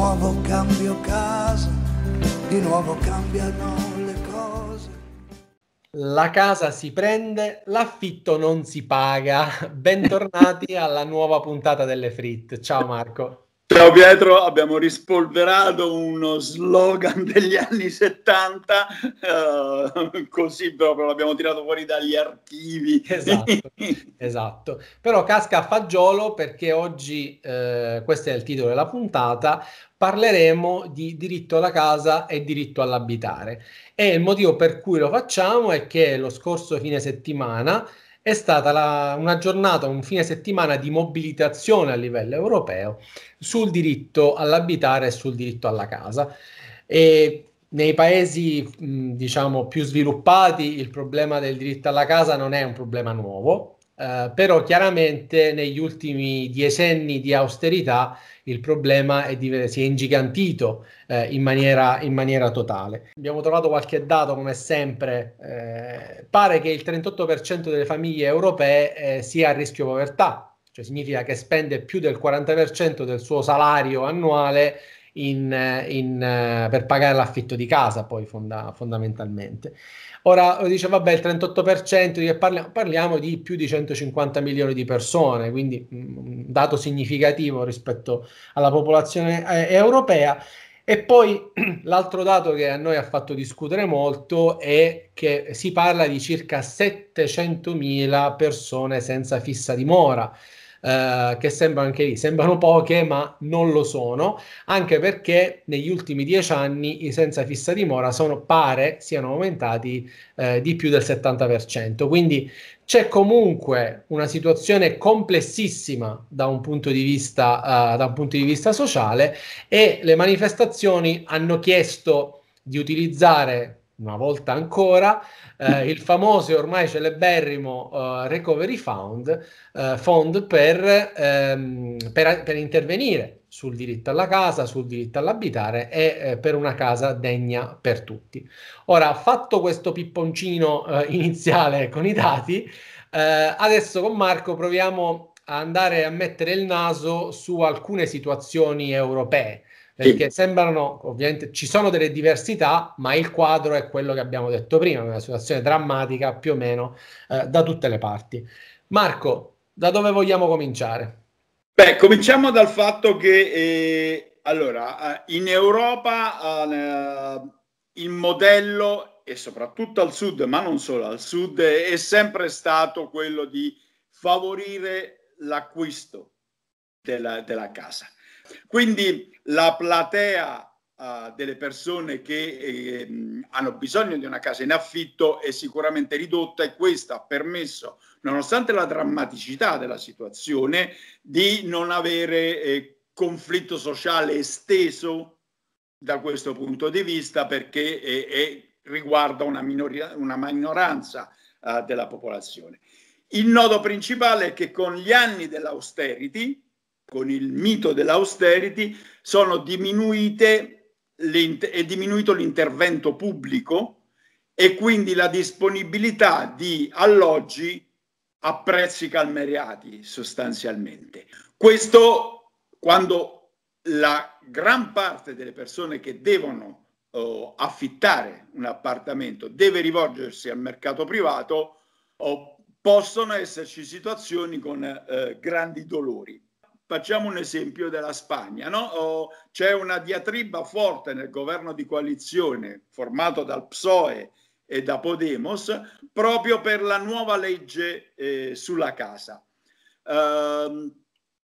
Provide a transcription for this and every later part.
nuovo cambio casa, di nuovo cambiano le cose. La casa si prende, l'affitto non si paga. Bentornati alla nuova puntata delle Frit. Ciao Marco. Ciao Pietro, abbiamo rispolverato uno slogan degli anni 70, eh, così proprio l'abbiamo tirato fuori dagli archivi. Esatto, esatto. però casca a fagiolo perché oggi, eh, questo è il titolo della puntata, parleremo di diritto alla casa e diritto all'abitare. E il motivo per cui lo facciamo è che lo scorso fine settimana è stata la, una giornata, un fine settimana di mobilitazione a livello europeo sul diritto all'abitare e sul diritto alla casa. E nei paesi diciamo, più sviluppati il problema del diritto alla casa non è un problema nuovo, eh, però chiaramente negli ultimi decenni di austerità il problema è di, si è ingigantito eh, in, maniera, in, maniera, totale. Abbiamo trovato qualche dato, come sempre, eh, pare che il 38% delle famiglie europee eh, sia a rischio povertà, cioè significa che spende più del 40% del suo salario annuale in, in, eh, per pagare l'affitto di casa, poi fonda, fondamentalmente. Ora dice, vabbè, il 38%, di, che parliamo, parliamo, di più di 150 milioni di persone, quindi un mm, mm, dato significativo rispetto alla popolazione eh, europea. E poi l'altro dato che a noi ha fatto discutere molto è che si parla di circa 700.000 persone senza fissa dimora. Eh, che sembrano anche lì, sembrano poche ma non lo sono, anche perché negli ultimi dieci anni i senza fissa dimora sono pare siano aumentati eh, di più del 70%, quindi c'è comunque una situazione complessissima da un punto di vista, uh, punto di vista sociale e le manifestazioni hanno chiesto di utilizzare una volta ancora, eh, mm. il famoso e ormai celeberrimo uh, Recovery Fund, uh, eh, fund per, ehm, per, per, intervenire sul diritto alla casa, sul diritto all'abitare e eh, per una casa degna per tutti. Ora, fatto questo pipponcino eh, iniziale con i dati, eh, adesso con Marco proviamo a andare a mettere il naso su alcune situazioni europee perché sì. sembrano ovviamente ci sono delle diversità, ma il quadro è quello che abbiamo detto prima, una situazione drammatica più o meno eh, da tutte le parti. Marco, da dove vogliamo cominciare? Beh, cominciamo dal fatto che eh, allora, eh, in Europa eh, il modello e soprattutto al sud, ma non solo al sud, è sempre stato quello di favorire l'acquisto della, della casa quindi la platea uh, delle persone che eh, hanno bisogno di una casa in affitto è sicuramente ridotta e questo ha permesso, nonostante la drammaticità della situazione, di non avere eh, conflitto sociale esteso da questo punto di vista perché è, eh, è, riguarda una, minoria, una minoranza uh, della popolazione. Il nodo principale è che con gli anni dell'austerity, con il mito dell'austerity sono diminuite è diminuito l'intervento pubblico e quindi la disponibilità di alloggi a prezzi calmeriati sostanzialmente. Questo quando la gran parte delle persone che devono eh, affittare un appartamento deve rivolgersi al mercato privato, oh, possono esserci situazioni con eh, grandi dolori. Facciamo un esempio della Spagna, no? c'è una diatriba forte nel governo di coalizione formato dal PSOE e da Podemos proprio per la nuova legge eh, sulla casa. Uh,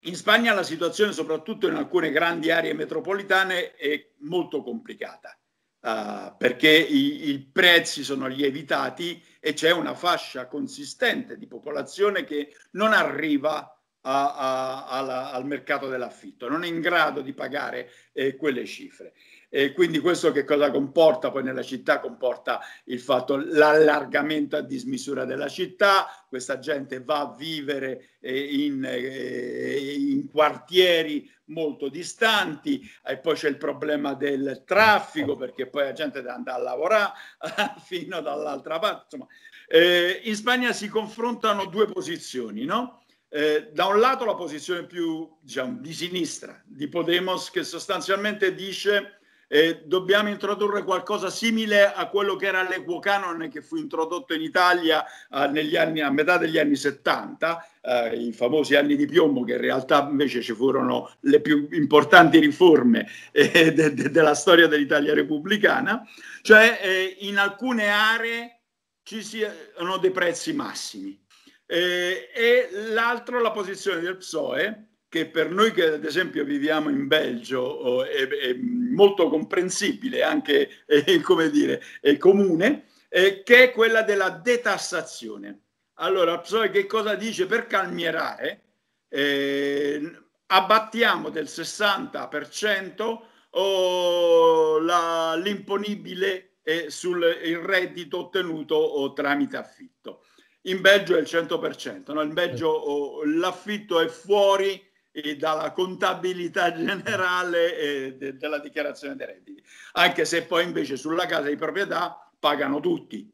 in Spagna la situazione, soprattutto in alcune grandi aree metropolitane, è molto complicata uh, perché i, i, prezzi sono lievitati e c'è una fascia consistente di popolazione che non arriva a, a, alla, al mercato dell'affitto, non è in grado di pagare eh, quelle cifre. E quindi questo che cosa comporta poi nella città? Comporta il fatto l'allargamento a dismisura della città, questa gente va a vivere eh, in, eh, in, quartieri molto distanti e poi c'è il problema del traffico perché poi la gente deve andare a lavorare fino dall'altra parte. Insomma, eh, in Spagna si confrontano due posizioni, no? Eh, da un lato la posizione più diciamo, di sinistra di Podemos che sostanzialmente dice eh, dobbiamo introdurre qualcosa simile a quello che era l'equo canone che fu introdotto in Italia eh, anni, a metà degli anni 70, eh, i famosi anni di piombo, che in realtà invece ci furono le più importanti riforme eh, de, de, della storia dell'Italia repubblicana, cioè eh, in alcune aree ci siano dei prezzi massimi eh, e l'altro la posizione del PSOE, che per noi che ad esempio viviamo in Belgio oh, è, è, molto comprensibile, anche eh, come dire, è comune, eh, che è quella della detassazione. Allora, PSOE che cosa dice per calmierare? Eh, abbattiamo del 60% oh, la, l'imponibile eh, sul reddito ottenuto oh, tramite affitto in Belgio è il 100%, no? in Belgio l'affitto è fuori eh, dalla contabilità generale eh, de, della dichiarazione dei redditi, anche se poi invece sulla casa di proprietà pagano tutti.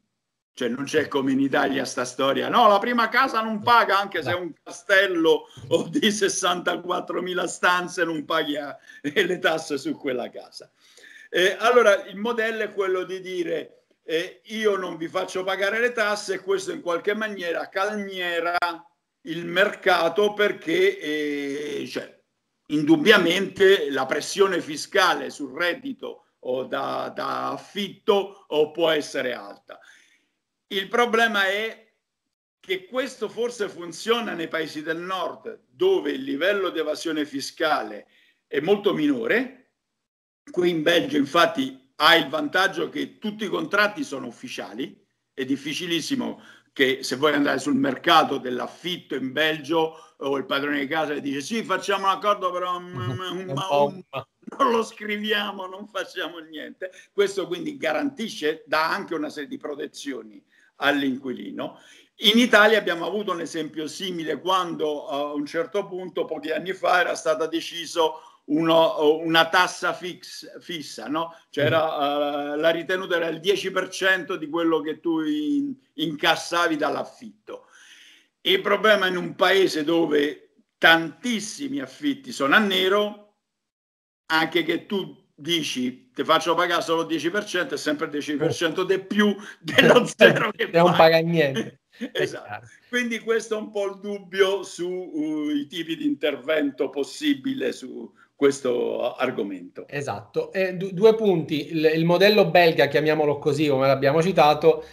Cioè non c'è come in Italia sta storia, no, la prima casa non paga anche se è un castello o di 64.000 stanze, non paga eh, le tasse su quella casa. Eh, allora il modello è quello di dire eh, io non vi faccio pagare le tasse e questo in qualche maniera calmiera il mercato perché eh, cioè, indubbiamente la pressione fiscale sul reddito o da, da affitto o può essere alta. Il problema è che questo forse funziona nei paesi del nord dove il livello di evasione fiscale è molto minore. Qui in Belgio infatti ha il vantaggio che tutti i contratti sono ufficiali, è difficilissimo che se vuoi andare sul mercato dell'affitto in Belgio o il padrone di casa e dice sì facciamo un accordo però mm, mm, non lo scriviamo, non facciamo niente. Questo quindi garantisce, dà anche una serie di protezioni all'inquilino. In Italia abbiamo avuto un esempio simile quando a un certo punto, pochi anni fa, era stato deciso uno, una tassa fix, fissa, no? cioè era, uh, eh, la ritenuta era il 10% di quello che tu in, incassavi dall'affitto. Il problema in un paese dove tantissimi affitti sono a nero, anche che tu dici ti faccio pagare solo il 10% è sempre il 10% di più dello eh, zero eh, che non paga niente. Esatto. Quindi questo è un po' il dubbio sui uh, tipi di intervento possibile su, questo argomento. Esatto, e d- due punti, il, il, modello belga, chiamiamolo così come l'abbiamo citato, eh,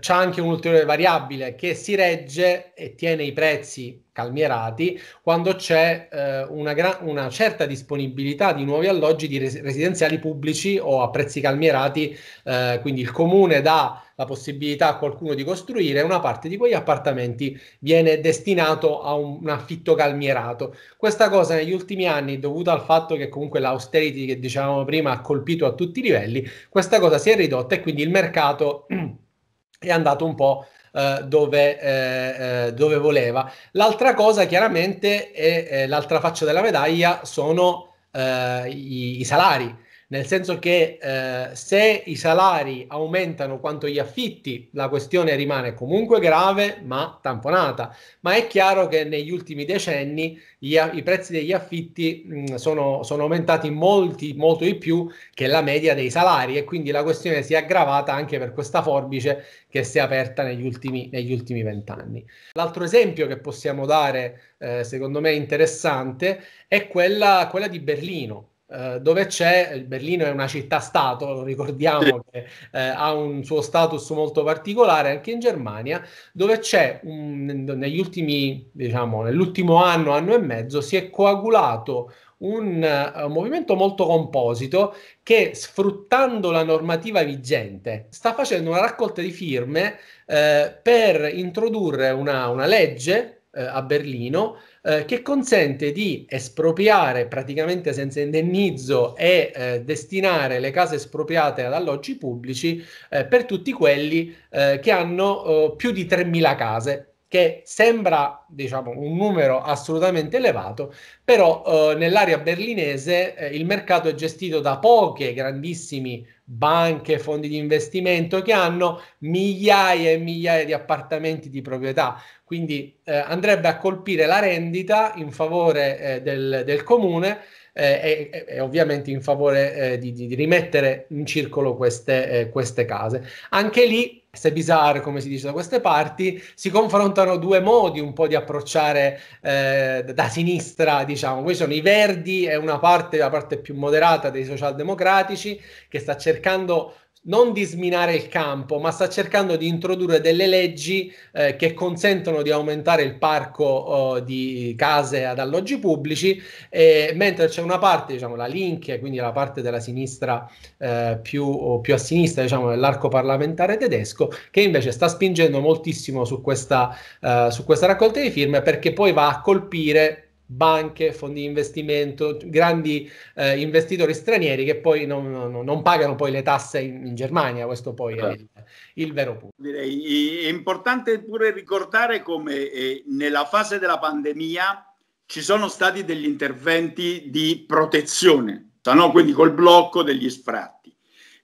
c'è anche un'ulteriore variabile che si regge e tiene i prezzi calmierati quando c'è eh, una, gra- una, certa disponibilità di nuovi alloggi di res- residenziali pubblici o a prezzi calmierati, eh, quindi il comune dà la possibilità a qualcuno di costruire, una parte di quegli appartamenti viene destinato a un, un affitto calmierato. Questa cosa negli ultimi anni, dovuta al fatto che comunque l'austerity che dicevamo prima ha colpito a tutti i livelli, questa cosa si è ridotta e quindi il mercato è andato un po' Eh, dove, eh, eh, dove, voleva. L'altra cosa chiaramente è eh, l'altra faccia della medaglia sono i, i salari nel senso che eh, se i salari aumentano quanto gli affitti, la questione rimane comunque grave ma tamponata, ma è chiaro che negli ultimi decenni gli, i prezzi degli affitti mh, sono, sono, aumentati molti, molto di più che la media dei salari e quindi la questione si è aggravata anche per questa forbice che si è aperta negli ultimi vent'anni. L'altro esempio che possiamo dare, eh, secondo me interessante, è quella, quella di Berlino. Eh, dove c'è, eh, Berlino è una città-stato, lo ricordiamo, che eh, ha un suo status molto particolare anche in Germania, dove c'è, un, negli ultimi, diciamo, nell'ultimo anno, anno e mezzo, si è coagulato un, uh, movimento molto composito che sfruttando la normativa vigente sta facendo una raccolta di firme eh, per introdurre una, una legge eh, a Berlino eh, che consente di espropriare praticamente senza indennizzo e eh, destinare le case espropriate ad alloggi pubblici eh, per tutti quelli eh, che hanno oh, più di 3.000 case che sembra diciamo, un numero assolutamente elevato, però eh, nell'area berlinese eh, il mercato è gestito da poche grandissimi banche, fondi di investimento che hanno migliaia e migliaia di appartamenti di proprietà. Quindi eh, andrebbe a colpire la rendita in favore eh, del, del, comune eh, e, e, ovviamente in favore eh, di, di, rimettere in circolo queste, eh, queste case. Anche lì se bizzarre, come si dice da queste parti, si confrontano due modi un po' di approcciare eh, da sinistra, diciamo. Questi sono i verdi e una parte, la parte più moderata dei socialdemocratici, che sta cercando non di sminare il campo, ma sta cercando di introdurre delle leggi eh, che consentono di aumentare il parco oh, di case ad alloggi pubblici, e, mentre c'è una parte, diciamo, la Linke, quindi la parte della sinistra eh, più, più, a sinistra, diciamo, dell'arco parlamentare tedesco, che invece sta spingendo moltissimo su questa, eh, su questa raccolta di firme perché poi va a colpire banche, fondi di investimento, grandi eh, investitori stranieri che poi non, non, non, pagano poi le tasse in, in Germania, questo poi è il, certo. il, vero punto. Direi, è importante pure ricordare come eh, nella fase della pandemia ci sono stati degli interventi di protezione, no? quindi col blocco degli sfratti.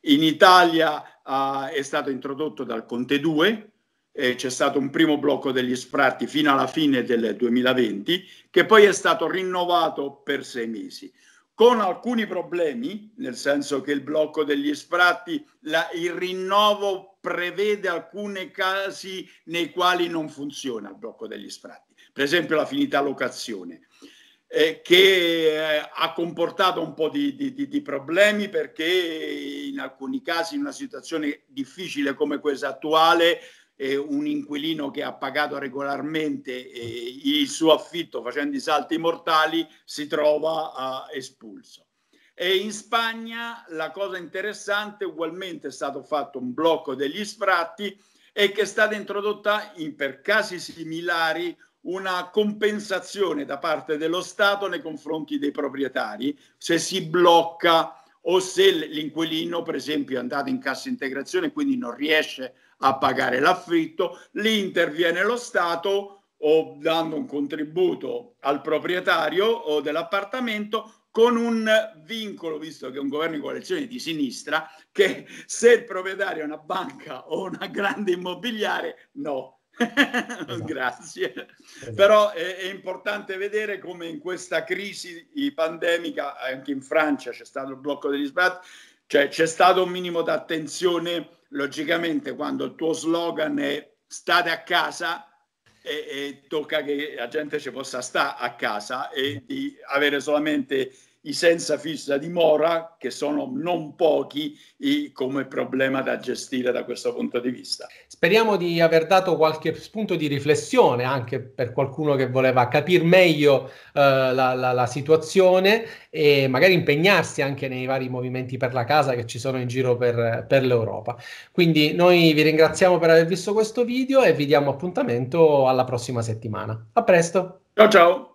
In Italia eh, è stato introdotto dal Conte 2, eh, c'è stato un primo blocco degli sfratti fino alla fine del 2020, che poi è stato rinnovato per sei mesi, con alcuni problemi, nel senso che il blocco degli sfratti, la, il rinnovo prevede alcuni casi nei quali non funziona il blocco degli sfratti, per esempio la finita locazione. Eh, che eh, ha comportato un po' di, di, di, problemi perché in alcuni casi, in una situazione difficile come questa attuale, eh, un inquilino che ha pagato regolarmente eh, il suo affitto facendo i salti mortali si trova eh, espulso. E in Spagna la cosa interessante, ugualmente è stato fatto un blocco degli sfratti e che è stata introdotta in, per casi similari una compensazione da parte dello Stato nei confronti dei proprietari se si blocca o se l'inquilino per esempio è andato in cassa integrazione e quindi non riesce a a pagare l'affitto, lì interviene lo Stato o dando un contributo al proprietario o dell'appartamento con un vincolo, visto che è un governo di coalizione di sinistra, che se il proprietario è una banca o una grande immobiliare, no. Esatto. Grazie. Esatto. Però è, è, importante vedere come in questa crisi pandemica, anche in Francia c'è stato il blocco degli sbatti, cioè c'è stato un minimo di attenzione logicamente quando il tuo slogan è state a casa e, e tocca che la gente ci possa stare a casa e di avere solamente i senza fissa dimora, che sono non pochi come problema da gestire da questo punto di vista. Speriamo di aver dato qualche spunto di riflessione anche per qualcuno che voleva capire meglio eh, la, la, la, situazione e magari impegnarsi anche nei vari movimenti per la casa che ci sono in giro per, per l'Europa. Quindi noi vi ringraziamo per aver visto questo video e vi diamo appuntamento alla prossima settimana. A presto! Ciao ciao!